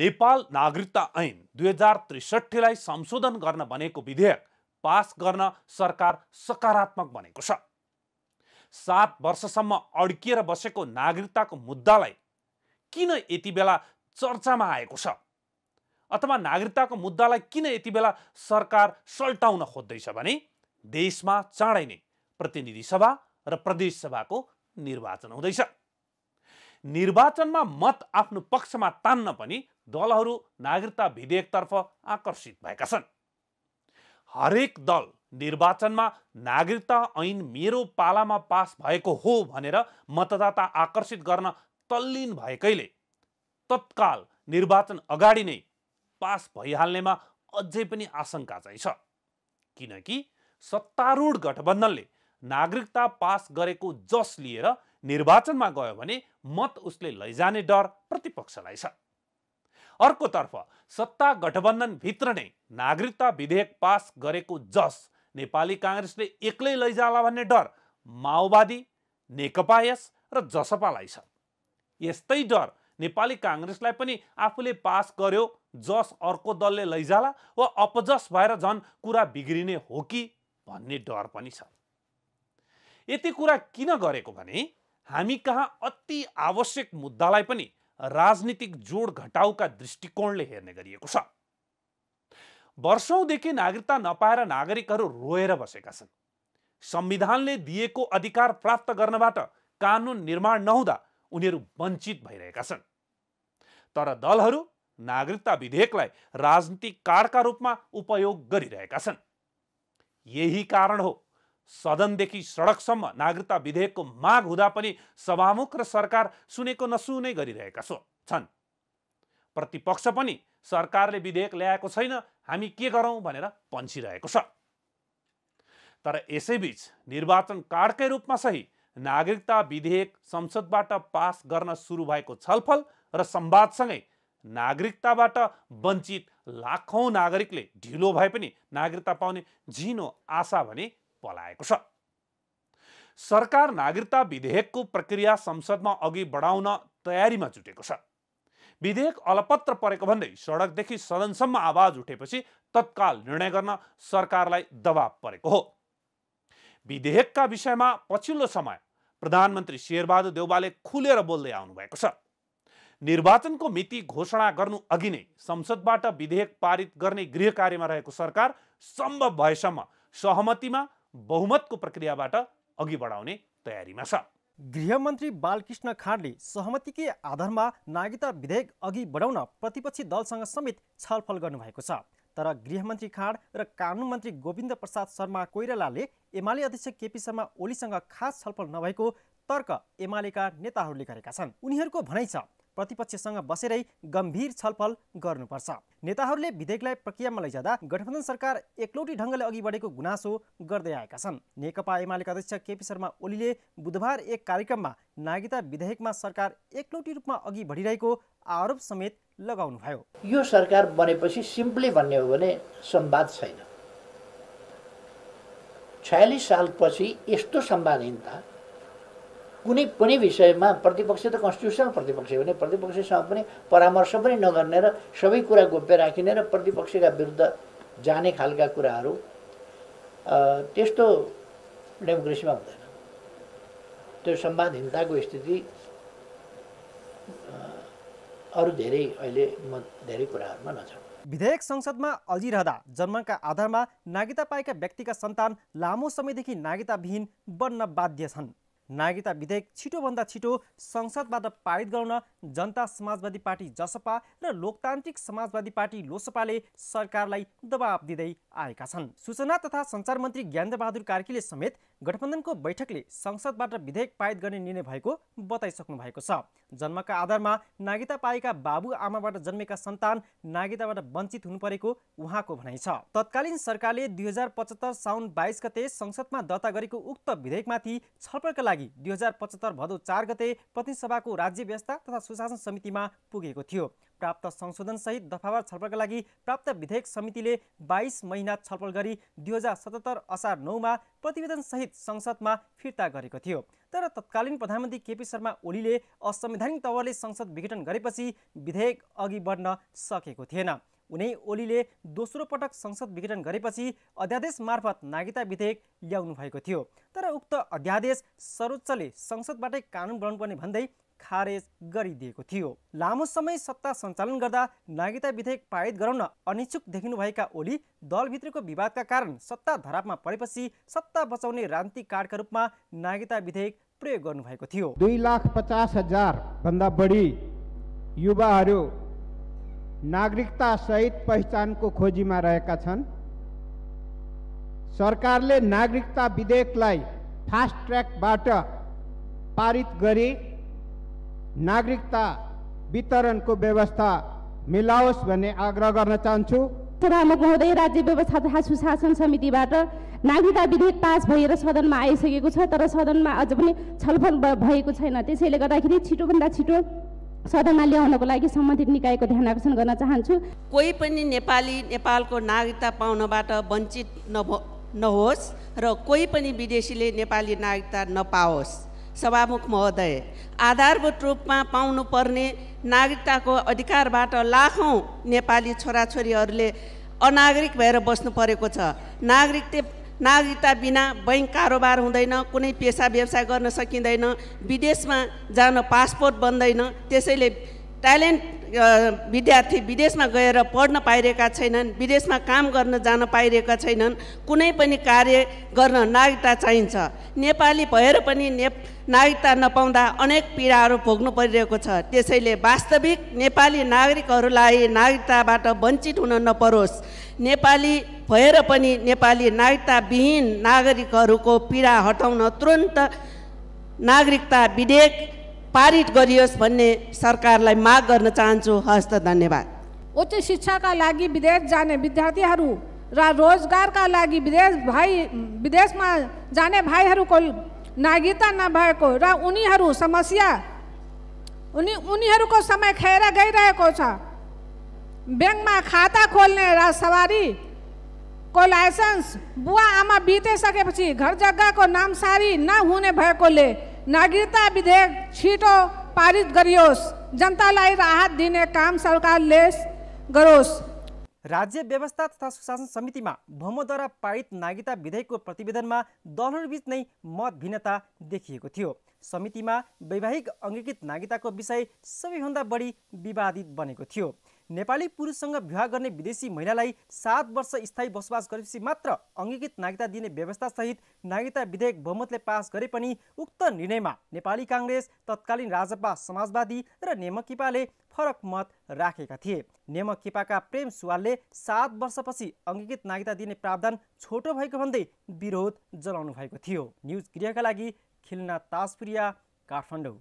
नेपाल नागरिकता ऐन दुई हजार त्रिसठीलाई संशोधन गर्न बनेको विधेयक पास गर्न सरकार सकारात्मक बनेको छ सात वर्षसम्म अड्किएर बसेको नागरिकताको मुद्दालाई किन यति बेला चर्चामा आएको छ अथवा नागरिकताको मुद्दालाई किन यति बेला सरकार सल्टाउन खोज्दैछ भने देशमा चाँडै नै प्रतिनिधि सभा र प्रदेश सभाको निर्वाचन हुँदैछ निर्वाचनमा मत आफ्नो पक्षमा तान्न पनि दलहरू नागरिकता विधेयकतर्फ आकर्षित भएका छन् हरेक दल निर्वाचनमा नागरिकता ऐन मेरो पालामा पास भएको हो भनेर मतदाता आकर्षित गर्न तल्लीन भएकैले तत्काल निर्वाचन अगाडि नै पास भइहाल्नेमा अझै पनि आशंका चाहिँ छ किनकि सत्तारूढ गठबन्धनले नागरिकता पास गरेको जस लिएर निर्वाचनमा गयो भने मत उसले लैजाने डर प्रतिपक्षलाई छ अर्कोतर्फ सत्ता गठबन्धनभित्र नै नागरिकता विधेयक पास गरेको जस नेपाली काङ्ग्रेसले एक्लै लैजाला भन्ने डर माओवादी नेकपा यस र जसपालाई छ यस्तै डर नेपाली काङ्ग्रेसलाई पनि आफूले पास गर्यो जस अर्को दलले लैजाला वा अपजस भएर झन् कुरा बिग्रिने हो कि भन्ने डर पनि छ यति कुरा किन गरेको भने हामी कहाँ अति आवश्यक मुद्दालाई पनि राजनीतिक जोड घटाउका दृष्टिकोणले हेर्ने गरिएको छ वर्षौँदेखि नागरिकता नपाएर नागरिकहरू रोएर बसेका छन् संविधानले दिएको अधिकार प्राप्त गर्नबाट कानुन निर्माण नहुँदा उनीहरू वञ्चित भइरहेका छन् तर दलहरू नागरिकता विधेयकलाई राजनीतिक काडका रूपमा उपयोग गरिरहेका छन् यही कारण हो सदनदेखि सडकसम्म नागरिकता विधेयकको माग हुँदा पनि सभामुख र सरकार सुनेको नसुने गरिरहेका छन् प्रतिपक्ष पनि सरकारले विधेयक ल्याएको छैन हामी के गरौँ भनेर पन्सिरहेको छ तर यसैबीच निर्वाचन कार्डकै रूपमा सही नागरिकता विधेयक संसदबाट पास गर्न सुरु भएको छलफल र संवादसँगै नागरिकताबाट वञ्चित लाखौँ नागरिकले ढिलो भए पनि नागरिकता पाउने झिनो आशा भने पलाएको छ सरकार नागरिकता विधेयकको प्रक्रिया संसदमा अघि बढाउन तयारीमा जुटेको छ विधेयक अलपत्र परेको भन्दै सडकदेखि सदनसम्म आवाज उठेपछि तत्काल निर्णय गर्न सरकारलाई दबाब परेको हो विधेयकका विषयमा पछिल्लो समय प्रधानमन्त्री शेरबहादुर देउबाले खुलेर बोल्दै आउनुभएको छ निर्वाचनको मिति घोषणा गर्नु अघि नै संसदबाट विधेयक पारित गर्ने गृह कार्यमा रहेको सरकार सम्भव भएसम्म सहमतिमा बहुमतको प्रक्रियाबाट अघि बढाउने तयारीमा छ गृहमन्त्री बालकृष्ण खाँडले सहमतिकै आधारमा नागरिकता विधेयक अघि बढाउन प्रतिपक्षी दलसँग समेत छलफल गर्नुभएको छ तर गृहमन्त्री खाँड र कानुन मन्त्री गोविन्द प्रसाद शर्मा कोइरालाले एमाले अध्यक्ष केपी शर्मा ओलीसँग खास छलफल नभएको तर्क एमालेका नेताहरूले गरेका छन् उनीहरूको भनाइ छ प्रतिपक्षसँग बसेरै गम्भीर छलफल गर्नुपर्छ नेताहरूले विधेयकलाई प्रक्रियामा लैजाँदा गठबन्धन सरकार एकलौटी ढङ्गले अघि बढेको गुनासो गर्दै आएका छन् नेकपा एमालेका अध्यक्ष केपी शर्मा ओलीले बुधबार एक कार्यक्रममा नागरिकता विधेयकमा सरकार एकलौटी रूपमा अघि बढिरहेको आरोप समेत लगाउनु भयो यो सरकार बनेपछि सिम्पली भन्ने हो भने संवाद छैन छयालिस सालपछि यस्तो संवादहीनता कुनै पनि विषयमा प्रतिपक्ष त कन्स्टिट्युसनल प्रतिपक्ष हो भने प्रतिपक्षसँग पनि परामर्श पनि नगर्ने र सबै कुरा गोप्य राखिने र प्रतिपक्षका विरुद्ध जाने खालका कुराहरू त्यस्तो डेमोक्रेसीमा हुँदैन त्यो सम्वादहीनताको स्थिति अरू धेरै अहिले म धेरै कुराहरूमा नछ विधेयक संसदमा अल्झिरहँदा जन्मका आधारमा नागरिकता पाएका व्यक्तिका सन्तान लामो समयदेखि नागरिकताविहीन बन्न बाध्य छन् नागरिकता विधेयक छिटोभन्दा छिटो संसदबाट पारित गराउन जनता समाजवादी पार्टी जसपा र लोकतान्त्रिक समाजवादी पार्टी लोसपाले सरकारलाई दबाब दिँदै आएका छन् सूचना तथा सञ्चार मन्त्री ज्ञानेन्द्रबहादुर कार्कीले समेत गठबन्धनको बैठकले संसदबाट विधेयक पारित गर्ने निर्णय भएको बताइसक्नु भएको छ जन्मका आधारमा नागरिकता पाएका बाबु आमाबाट जन्मेका सन्तान नागरिकताबाट वञ्चित हुनु परेको उहाँको भनाइ छ तत्कालीन सरकारले दुई हजार पचहत्तर साउन बाइस गते संसदमा दर्ता गरेको उक्त विधेयकमाथि छलफलका लागि दुई हजार पचहत्तर भदौ चार गते प्रतिनिधि सभाको राज्य व्यवस्था तथा सुशासन समितिमा पुगेको थियो प्राप्त संशोधन सहित दफावार छलफलका लागि प्राप्त विधेयक समितिले बाइस महिना छलफल गरी दुई हजार सतहत्तर असार नौमा सहित संसदमा फिर्ता गरेको थियो तर तत्कालीन प्रधानमन्त्री केपी शर्मा ओलीले असंवैधानिक तवरले संसद विघटन गरेपछि विधेयक अघि बढ्न सकेको थिएन उनी ओलीले दोस्रो पटक संसद विघटन गरेपछि अध्यादेश मार्फत नागरिकता विधेयक ल्याउनु भएको थियो तर उक्त अध्यादेश सर्वोच्चले संसदबाटै कानुन बनाउनुपर्ने भन्दै खारेज गरिदिएको थियो लामो समय सत्ता सञ्चालन गर्दा नागरिकता विधेयक पारित गराउन अनिच्छुक देखिनुभएका ओली दलभित्रको विवादका कारण सत्ता धरापमा परेपछि सत्ता बचाउने रान्ति कार्डका रूपमा नागरिकता विधेयक प्रयोग गर्नुभएको थियो दुई लाख पचास हजार भन्दा बढी युवाहरू नागरिकता सहित पहिचानको खोजीमा रहेका छन् सरकारले नागरिकता विधेयकलाई फास्ट ट्र्याकबाट पारित गरी नागरिकता वितरणको व्यवस्था मिलाओस् भन्ने आग्रह गर्न चाहन्छु सभामुख महोदय राज्य व्यवस्था तथा सुशासन समितिबाट नागरिकता विधेयक पास भएर सदनमा आइसकेको छ तर सदनमा अझ पनि छलफल भएको छैन त्यसैले गर्दाखेरि छिटोभन्दा छिटो सदनमा ल्याउनको लागि सम्बन्धित निकायको ध्यान आकर्षण गर्न चाहन्छु कोही पनि नेपाली नेपालको नागरिकता पाउनबाट वञ्चित नभ नहोस् र कोही पनि विदेशीले नेपाली नागरिकता नपाओस् सभामुख महोदय आधारभूत रूपमा पाउनुपर्ने नागरिकताको अधिकारबाट लाखौँ नेपाली छोराछोरीहरूले अनागरिक भएर बस्नु परेको छ नागरिक नागरिकता बिना बैङ्क कारोबार हुँदैन कुनै पेसा व्यवसाय गर्न सकिँदैन विदेशमा जान पासपोर्ट बन्दैन त्यसैले ट्यालेन्ट विद्यार्थी विदेशमा गएर पढ्न पाइरहेका छैनन् विदेशमा काम गर्न जान पाइरहेका छैनन् कुनै पनि कार्य गर्न नागरिकता चाहिन्छ नेपाली भएर पनि ने नागरिकता नपाउँदा अनेक पीडाहरू भोग्नु परिरहेको छ त्यसैले वास्तविक नेपाली नागरिकहरूलाई नागरिकताबाट वञ्चित हुन नपरोस् नेपाली भएर पनि नेपाली नागरिकताविहीन नागरिकहरूको पीडा हटाउन तुरन्त नागरिकता विधेयक पारित करोस् भरकार माग करना चाहूँ हस्त धन्यवाद उच्च शिक्षा का लगी विदेश जाने विद्यार्थी रोजगार का लगी विदेश भाई विदेश में जाने भाई को नागरिकता नी र समस्या उनी को समय खेर गई रह बैंक में खाता खोलने र सवारी को लाइसेंस बुआ आमा बीते सके घर जगह को नाम सारी जग्गाको नामसारी नहुने भएकोले नागरिकता विधेयक छिटो पारित गरियोस् जनतालाई राहत दिने काम सरकारले गरोस् राज्य व्यवस्था तथा सुशासन समितिमा भमोद्वारा पारित नागरिकता विधेयकको प्रतिवेदनमा दलहरूबीच नै मतभिन्नता देखिएको थियो समितिमा वैवाहिक अङ्गीकृत नागरिकताको विषय सबैभन्दा बढी विवादित बनेको थियो नेपाली पुरुषसँग विवाह गर्ने विदेशी महिलालाई सात वर्ष स्थायी बसोबास गरेपछि मात्र अङ्गीकृत नागरिकता दिने व्यवस्थासहित नागरिकता विधेयक बहुमतले पास गरे पनि उक्त निर्णयमा नेपाली काङ्ग्रेस तत्कालीन राजपा समाजवादी र नेमकिपाले फरक मत राखेका थिए नेमकिपाका प्रेम सुवालले सात वर्षपछि अङ्गीकृत नागरिकता दिने प्रावधान छोटो भएको भन्दै विरोध जनाउनु भएको थियो न्युज क्रियाका लागि खिल्ना ताजपुरिया काठमाडौँ